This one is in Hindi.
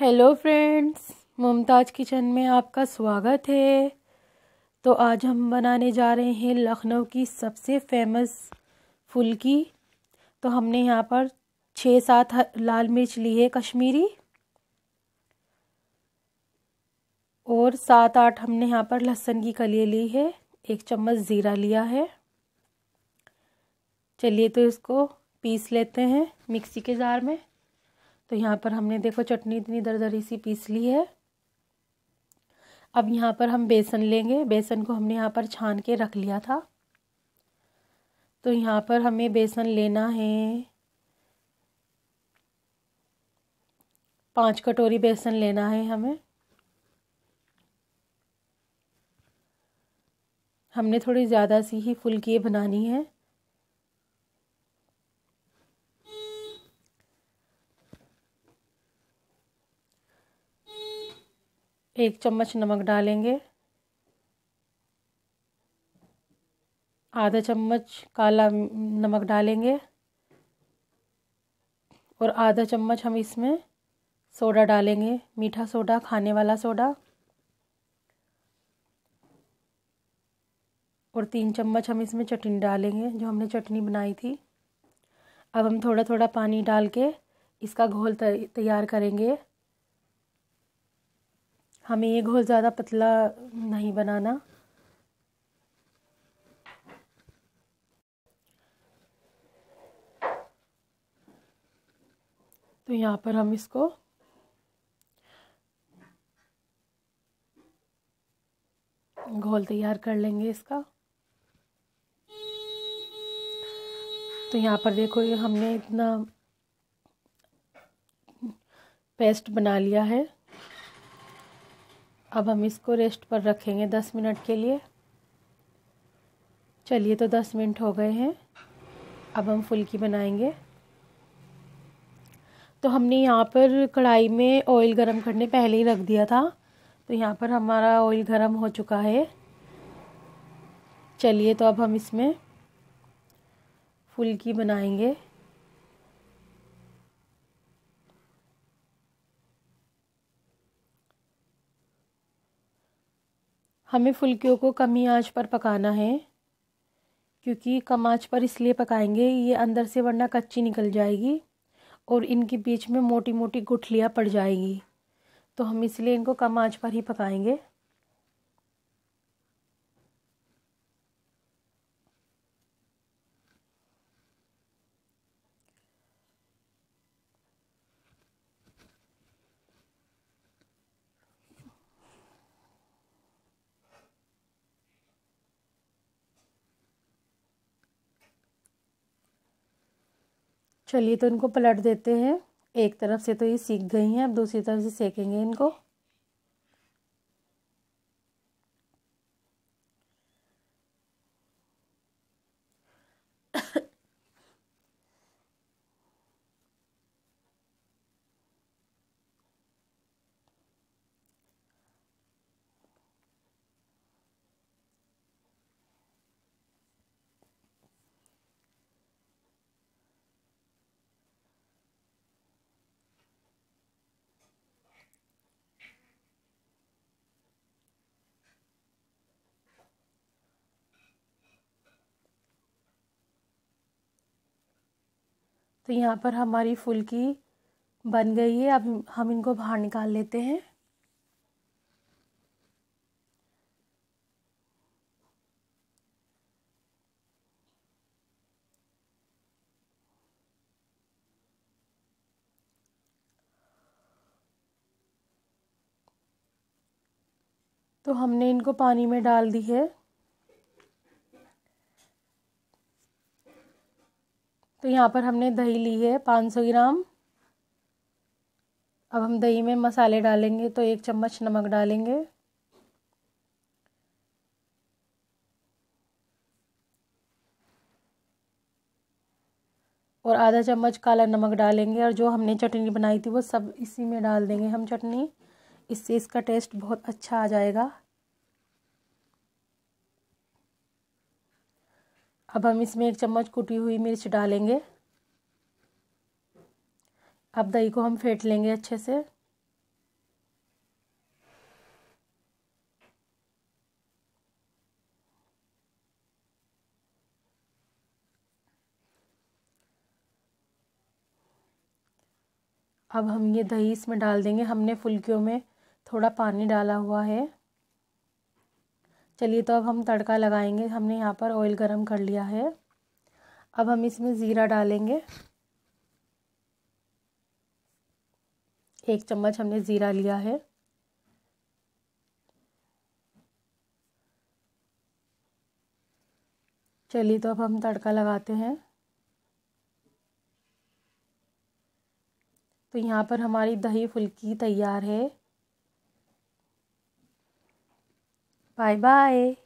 हेलो फ्रेंड्स मुमताज़ किचन में आपका स्वागत है तो आज हम बनाने जा रहे हैं लखनऊ की सबसे फेमस फुल्की तो हमने यहाँ पर छः सात लाल मिर्च ली है कश्मीरी और सात आठ हमने यहाँ पर लहसुन की कलिए ली है एक चम्मच ज़ीरा लिया है चलिए तो इसको पीस लेते हैं मिक्सी के जार में तो यहाँ पर हमने देखो चटनी इतनी दरदरी सी पीस ली है अब यहाँ पर हम बेसन लेंगे बेसन को हमने यहाँ पर छान के रख लिया था तो यहाँ पर हमें बेसन लेना है पाँच कटोरी बेसन लेना है हमें हमने थोड़ी ज़्यादा सी ही फुल्की बनानी है एक चम्मच नमक डालेंगे आधा चम्मच काला नमक डालेंगे और आधा चम्मच हम इसमें सोडा डालेंगे मीठा सोडा खाने वाला सोडा और तीन चम्मच हम इसमें चटनी डालेंगे जो हमने चटनी बनाई थी अब हम थोड़ा थोड़ा पानी डाल के इसका घोल तैयार करेंगे हमें ये घोल ज़्यादा पतला नहीं बनाना तो यहाँ पर हम इसको घोल तैयार कर लेंगे इसका तो यहाँ पर देखो ये हमने इतना पेस्ट बना लिया है अब हम इसको रेस्ट पर रखेंगे दस मिनट के लिए चलिए तो दस मिनट हो गए हैं अब हम फुल्की बनाएंगे तो हमने यहाँ पर कढ़ाई में ऑयल गरम करने पहले ही रख दिया था तो यहाँ पर हमारा ऑयल गरम हो चुका है चलिए तो अब हम इसमें फुल्की बनाएंगे हमें फुलकियों को कमी आंच पर पकाना है क्योंकि कम आंच पर इसलिए पकाएंगे ये अंदर से वरना कच्ची निकल जाएगी और इनके बीच में मोटी मोटी गुठलियाँ पड़ जाएगी तो हम इसलिए इनको कम आंच पर ही पकाएंगे चलिए तो इनको पलट देते हैं एक तरफ से तो ये सीख गई हैं अब दूसरी तरफ से सेकेंगे इनको तो यहाँ पर हमारी फुल्की बन गई है अब हम इनको बाहर निकाल लेते हैं तो हमने इनको पानी में डाल दी है तो यहाँ पर हमने दही ली है पाँच सौ ग्राम अब हम दही में मसाले डालेंगे तो एक चम्मच नमक डालेंगे और आधा चम्मच काला नमक डालेंगे और जो हमने चटनी बनाई थी वो सब इसी में डाल देंगे हम चटनी इससे इसका टेस्ट बहुत अच्छा आ जाएगा अब हम इसमें एक चम्मच कुटी हुई मिर्च डालेंगे अब दही को हम फेंट लेंगे अच्छे से अब हम ये दही इसमें डाल देंगे हमने फुलकियों में थोड़ा पानी डाला हुआ है चलिए तो अब हम तड़का लगाएंगे हमने यहाँ पर ऑयल गरम कर लिया है अब हम इसमें ज़ीरा डालेंगे एक चम्मच हमने ज़ीरा लिया है चलिए तो अब हम तड़का लगाते हैं तो यहाँ पर हमारी दही फुल्की तैयार है Bye bye.